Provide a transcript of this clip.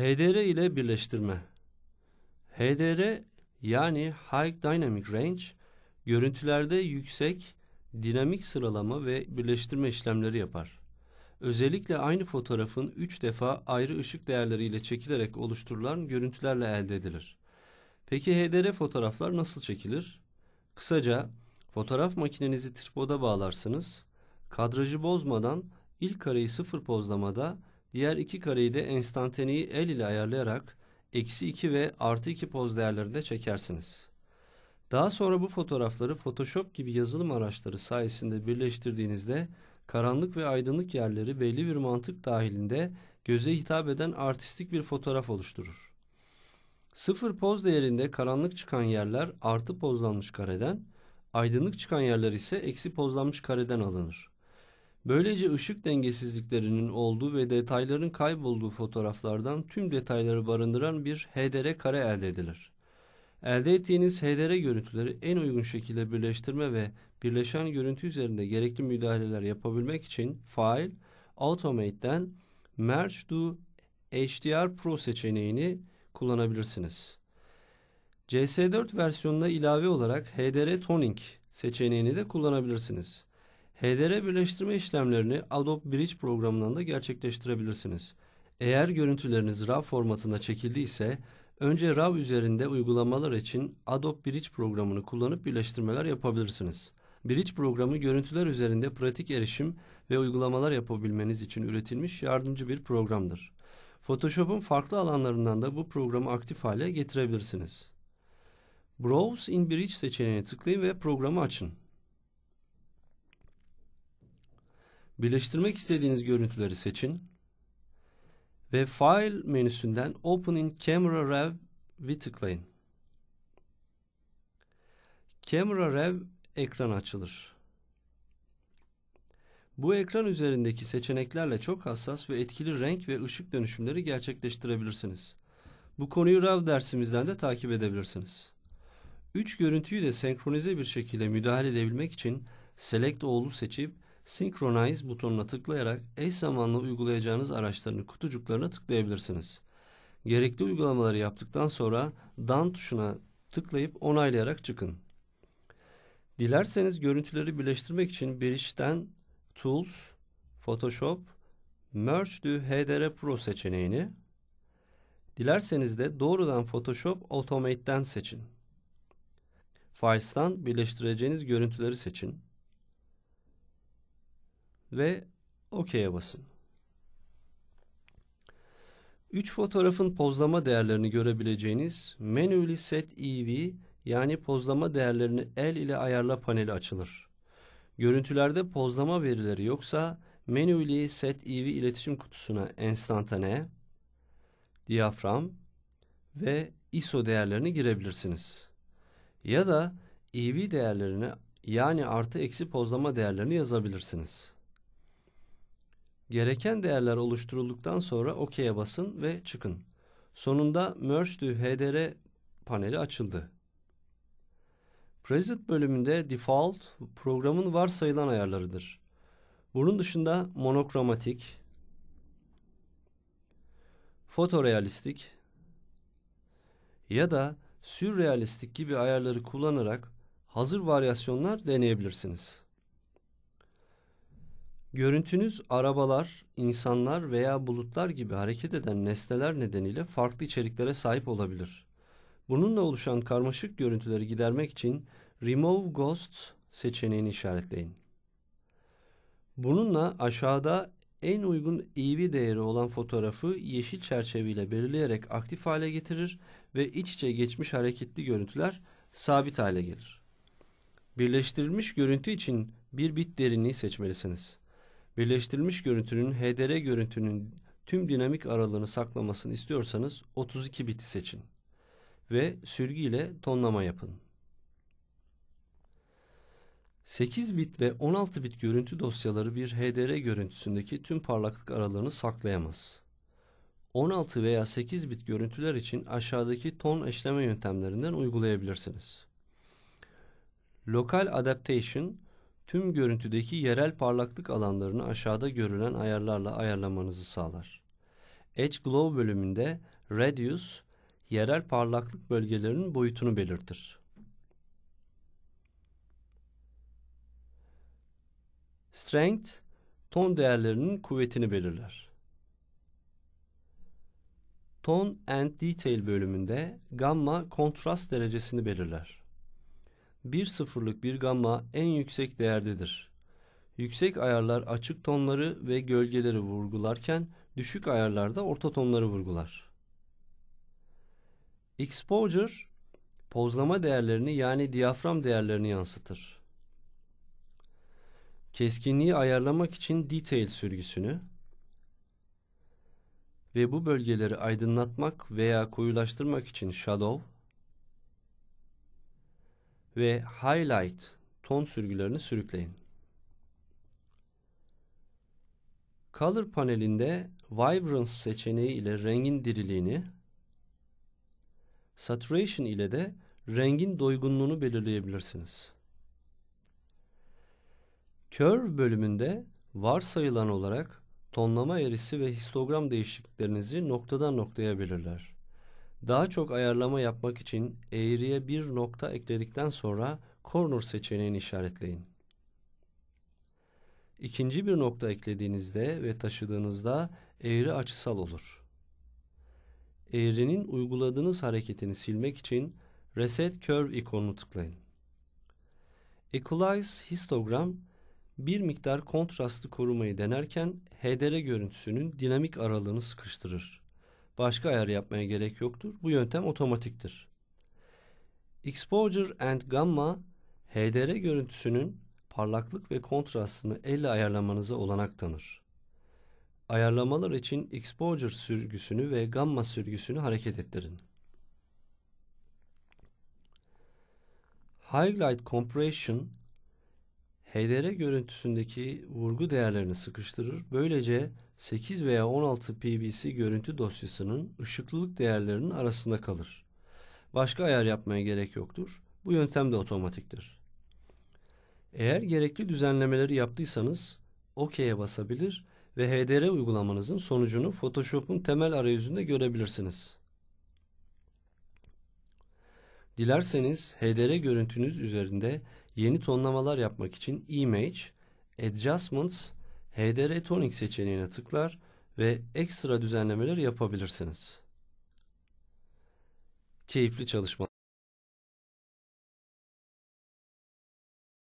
HDR ile birleştirme. HDR yani High Dynamic Range görüntülerde yüksek dinamik sıralama ve birleştirme işlemleri yapar. Özellikle aynı fotoğrafın 3 defa ayrı ışık değerleriyle çekilerek oluşturulan görüntülerle elde edilir. Peki HDR fotoğraflar nasıl çekilir? Kısaca fotoğraf makinenizi tripoda bağlarsınız. Kadrajı bozmadan ilk kareyi sıfır pozlamada Diğer iki kareyi de enstantaneyi el ile ayarlayarak eksi 2 ve artı 2 poz değerlerinde çekersiniz. Daha sonra bu fotoğrafları Photoshop gibi yazılım araçları sayesinde birleştirdiğinizde karanlık ve aydınlık yerleri belli bir mantık dahilinde göze hitap eden artistik bir fotoğraf oluşturur. Sıfır poz değerinde karanlık çıkan yerler artı pozlanmış kareden, aydınlık çıkan yerler ise eksi pozlanmış kareden alınır. Böylece ışık dengesizliklerinin olduğu ve detayların kaybolduğu fotoğraflardan tüm detayları barındıran bir HDR kare elde edilir. Elde ettiğiniz HDR görüntüleri en uygun şekilde birleştirme ve birleşen görüntü üzerinde gerekli müdahaleler yapabilmek için File, Automate'den Merge to HDR Pro seçeneğini kullanabilirsiniz. CS4 versiyonuna ilave olarak HDR Toning seçeneğini de kullanabilirsiniz. HDR birleştirme işlemlerini Adobe Bridge programından da gerçekleştirebilirsiniz. Eğer görüntüleriniz RAW formatında çekildiyse önce RAW üzerinde uygulamalar için Adobe Bridge programını kullanıp birleştirmeler yapabilirsiniz. Bridge programı görüntüler üzerinde pratik erişim ve uygulamalar yapabilmeniz için üretilmiş yardımcı bir programdır. Photoshop'un farklı alanlarından da bu programı aktif hale getirebilirsiniz. Browse in Bridge seçeneğine tıklayın ve programı açın. Birleştirmek istediğiniz görüntüleri seçin ve File menüsünden Open in Camera Rev'i tıklayın. Camera Rev ekran açılır. Bu ekran üzerindeki seçeneklerle çok hassas ve etkili renk ve ışık dönüşümleri gerçekleştirebilirsiniz. Bu konuyu RAW dersimizden de takip edebilirsiniz. Üç görüntüyü de senkronize bir şekilde müdahale edebilmek için Select All'u seçip Synchronize butonuna tıklayarak eş zamanlı uygulayacağınız araçların kutucuklarına tıklayabilirsiniz. Gerekli uygulamaları yaptıktan sonra Done tuşuna tıklayıp onaylayarak çıkın. Dilerseniz görüntüleri birleştirmek için bir Tools, Photoshop, Merge to HDR Pro seçeneğini, dilerseniz de doğrudan Photoshop Automate'den seçin. Files'tan birleştireceğiniz görüntüleri seçin ve OK'ye basın. Üç fotoğrafın pozlama değerlerini görebileceğiniz Menüli Set EV yani pozlama değerlerini el ile ayarla paneli açılır. Görüntülerde pozlama verileri yoksa Menüli Set EV iletişim kutusuna enstantane, diyafram ve ISO değerlerini girebilirsiniz. Ya da EV değerlerini yani artı eksi pozlama değerlerini yazabilirsiniz. Gereken değerler oluşturulduktan sonra OK'ye basın ve çıkın. Sonunda Merge to HDR paneli açıldı. Preset bölümünde default programın varsayılan ayarlarıdır. Bunun dışında monokromatik, fotorealistik ya da sürrealistik gibi ayarları kullanarak hazır varyasyonlar deneyebilirsiniz. Görüntünüz arabalar, insanlar veya bulutlar gibi hareket eden nesneler nedeniyle farklı içeriklere sahip olabilir. Bununla oluşan karmaşık görüntüleri gidermek için Remove Ghost seçeneğini işaretleyin. Bununla aşağıda en uygun EV değeri olan fotoğrafı yeşil çerçeveyle belirleyerek aktif hale getirir ve iç içe geçmiş hareketli görüntüler sabit hale gelir. Birleştirilmiş görüntü için bir bit derinliği seçmelisiniz. Birleştirilmiş görüntünün HDR görüntünün tüm dinamik aralığını saklamasını istiyorsanız 32 biti seçin ve sürgü ile tonlama yapın. 8 bit ve 16 bit görüntü dosyaları bir HDR görüntüsündeki tüm parlaklık aralığını saklayamaz. 16 veya 8 bit görüntüler için aşağıdaki ton işleme yöntemlerinden uygulayabilirsiniz. Local Adaptation tüm görüntüdeki yerel parlaklık alanlarını aşağıda görülen ayarlarla ayarlamanızı sağlar. Edge Glow bölümünde Radius, yerel parlaklık bölgelerinin boyutunu belirtir. Strength, ton değerlerinin kuvvetini belirler. Tone and Detail bölümünde gamma kontrast derecesini belirler. Bir sıfırlık bir gamma en yüksek değerdedir. Yüksek ayarlar açık tonları ve gölgeleri vurgularken düşük ayarlarda orta tonları vurgular. Exposure pozlama değerlerini yani diyafram değerlerini yansıtır. Keskinliği ayarlamak için detail sürgüsünü ve bu bölgeleri aydınlatmak veya koyulaştırmak için shadow ve highlight ton sürgülerini sürükleyin. Color panelinde Vibrance seçeneği ile rengin diriliğini, Saturation ile de rengin doygunluğunu belirleyebilirsiniz. Curve bölümünde varsayılan olarak tonlama eğrisi ve histogram değişikliklerinizi noktadan noktaya belirler. Daha çok ayarlama yapmak için eğriye bir nokta ekledikten sonra corner seçeneğini işaretleyin. İkinci bir nokta eklediğinizde ve taşıdığınızda eğri açısal olur. Eğrinin uyguladığınız hareketini silmek için Reset Curve ikonunu tıklayın. Equalize histogram bir miktar kontrastlı korumayı denerken HDR görüntüsünün dinamik aralığını sıkıştırır başka ayar yapmaya gerek yoktur. Bu yöntem otomatiktir. Exposure and Gamma HDR görüntüsünün parlaklık ve kontrastını elle ayarlamanıza olanak tanır. Ayarlamalar için exposure sürgüsünü ve gamma sürgüsünü hareket ettirin. Highlight Compression HDR görüntüsündeki vurgu değerlerini sıkıştırır. Böylece 8 veya 16 pbc görüntü dosyasının ışıklılık değerlerinin arasında kalır. Başka ayar yapmaya gerek yoktur. Bu yöntem de otomatiktir. Eğer gerekli düzenlemeleri yaptıysanız OK'ye basabilir ve HDR uygulamanızın sonucunu Photoshop'un temel arayüzünde görebilirsiniz. Dilerseniz HDR görüntünüz üzerinde yeni tonlamalar yapmak için Image, Adjustments, HDR Tonic seçeneğine tıklar ve ekstra düzenlemeler yapabilirsiniz. Keyifli çalışmalar.